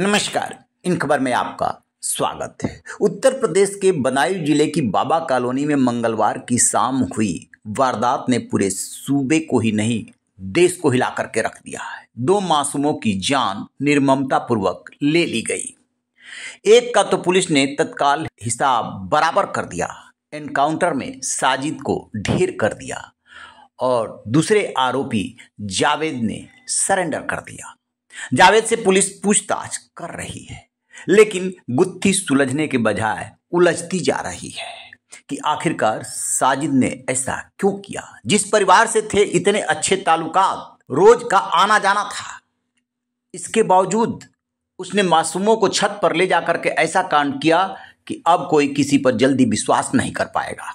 नमस्कार इन खबर में आपका स्वागत है उत्तर प्रदेश के बदायूं जिले की बाबा कॉलोनी में मंगलवार की शाम हुई वारदात ने पूरे सूबे को ही नहीं देश को हिला करके रख दिया है दो मासूमों की जान निर्ममता पूर्वक ले ली गई एक का तो पुलिस ने तत्काल हिसाब बराबर कर दिया एनकाउंटर में साजिद को ढेर कर दिया और दूसरे आरोपी जावेद ने सरेंडर कर दिया जावेद से पुलिस पूछताछ कर रही है लेकिन गुत्थी सुलझने के बजाय उलझती जा रही है कि आखिरकार साजिद ने ऐसा क्यों किया जिस परिवार से थे इतने अच्छे तालुकात रोज का आना जाना था इसके बावजूद उसने मासूमों को छत पर ले जाकर के ऐसा कांड किया कि अब कोई किसी पर जल्दी विश्वास नहीं कर पाएगा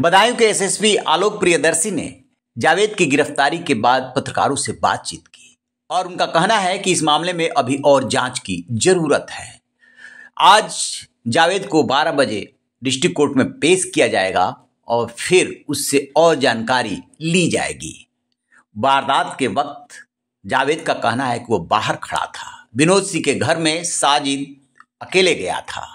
बदायूं के एसएसपी आलोक प्रियदर्शी ने जावेद की गिरफ्तारी के बाद पत्रकारों से बातचीत की और उनका कहना है कि इस मामले में अभी और जांच की जरूरत है आज जावेद को 12 बजे डिस्ट्रिक्ट कोर्ट में पेश किया जाएगा और फिर उससे और जानकारी ली जाएगी वारदात के वक्त जावेद का कहना है कि वो बाहर खड़ा था विनोद सिंह के घर में साजिद अकेले गया था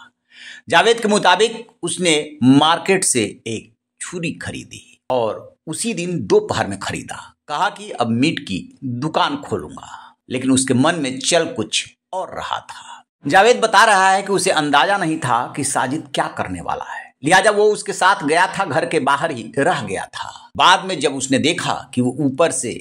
जावेद के मुताबिक उसने मार्केट से एक छुरी खरीदी और उसी दिन दोपहर में खरीदा कहा कि अब मीट की दुकान खोलूंगा लेकिन उसके मन में चल कुछ और रहा था जावेद बता रहा है कि उसे अंदाजा नहीं था कि साजिद क्या करने वाला है लिहाजा वो उसके साथ गया था घर के बाहर ही रह गया था बाद में जब उसने देखा कि वो ऊपर से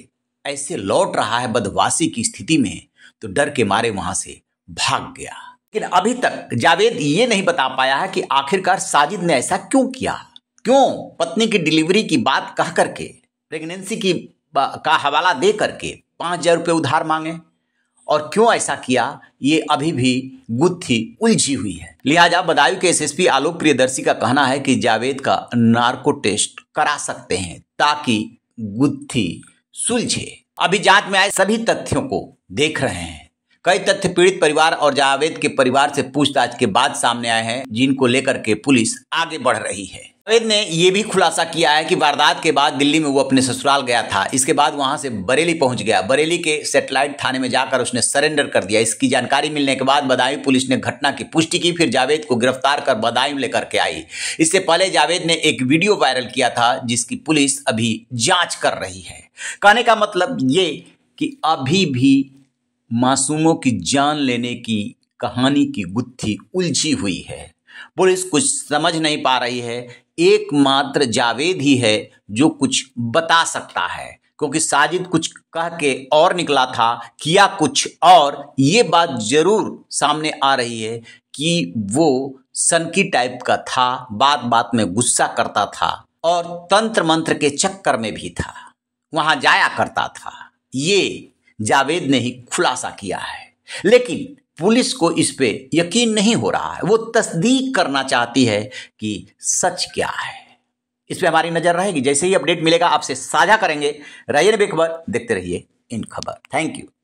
ऐसे लौट रहा है बदवासी की स्थिति में तो डर के मारे वहां से भाग गया लेकिन अभी तक जावेद ये नहीं बता पाया है कि आखिरकार साजिद ने ऐसा क्यों किया क्यों पत्नी की डिलीवरी की बात कह करके प्रेगनेंसी की का हवाला दे करके पाँच हजार रुपये उधार मांगे और क्यों ऐसा किया ये अभी भी गुत्थी उलझी हुई है लिहाजा बदायूं के एसएसपी आलोक प्रियदर्शी का कहना है कि जावेद का नार्को टेस्ट करा सकते हैं ताकि गुत्थी सुलझे अभी जांच में आए सभी तथ्यों को देख रहे हैं कई तथ्य पीड़ित परिवार और जावेद के परिवार से पूछताछ के बाद सामने आए हैं जिनको लेकर के पुलिस आगे बढ़ रही है जावेद ने यह भी खुलासा किया है कि वारदात के बाद दिल्ली में वो अपने ससुराल गया था इसके बाद वहां से बरेली पहुंच गया बरेली के सेटेलाइट थाने में जाकर उसने सरेंडर कर दिया इसकी जानकारी मिलने के बाद बदायूं पुलिस ने घटना की पुष्टि की फिर जावेद को गिरफ्तार कर बदायूं लेकर के आई इससे पहले जावेद ने एक वीडियो वायरल किया था जिसकी पुलिस अभी जाँच कर रही है कहने का मतलब ये कि अभी भी मासूमों की जान लेने की कहानी की गुत्थी उलझी हुई है पुलिस कुछ समझ नहीं पा रही है एकमात्र जावेद ही है जो कुछ बता सकता है क्योंकि साजिद कुछ कह के और निकला था किया कुछ और ये बात जरूर सामने आ रही है कि वो सनकी टाइप का था बात बात में गुस्सा करता था और तंत्र मंत्र के चक्कर में भी था वहां जाया करता था ये जावेद ने ही खुलासा किया है लेकिन पुलिस को इस पे यकीन नहीं हो रहा है वो तस्दीक करना चाहती है कि सच क्या है इस पर हमारी नज़र रहेगी जैसे ही अपडेट मिलेगा आपसे साझा करेंगे रहिए बेखबर देखते रहिए इन खबर थैंक यू